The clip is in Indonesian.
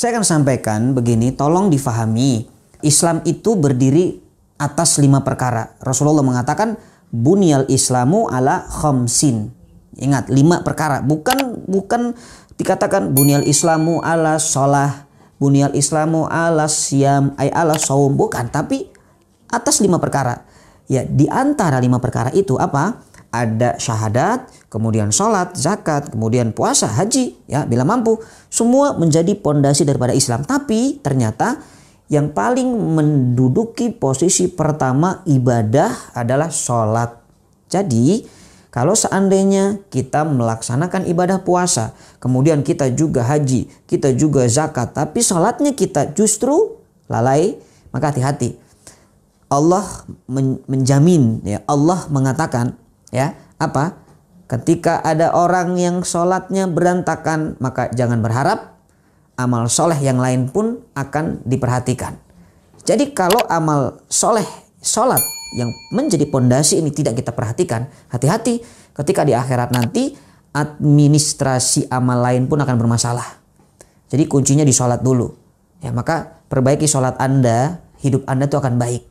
Saya akan sampaikan begini, tolong difahami. Islam itu berdiri atas lima perkara. Rasulullah mengatakan bunyal Islamu ala khamsin. Ingat, lima perkara. Bukan bukan dikatakan bunyal Islamu ala sholah, bunyal Islamu ala siam, ay ala saum. Bukan, tapi atas lima perkara. Ya, di antara lima perkara itu apa? ada syahadat, kemudian sholat, zakat, kemudian puasa, haji, ya bila mampu, semua menjadi pondasi daripada Islam. Tapi ternyata yang paling menduduki posisi pertama ibadah adalah sholat. Jadi kalau seandainya kita melaksanakan ibadah puasa, kemudian kita juga haji, kita juga zakat, tapi sholatnya kita justru lalai, maka hati-hati. Allah menjamin, ya Allah mengatakan, Ya, apa? Ketika ada orang yang sholatnya berantakan, maka jangan berharap amal soleh yang lain pun akan diperhatikan. Jadi kalau amal soleh, sholat yang menjadi pondasi ini tidak kita perhatikan, hati-hati ketika di akhirat nanti administrasi amal lain pun akan bermasalah. Jadi kuncinya di sholat dulu. Ya maka perbaiki sholat Anda, hidup Anda itu akan baik.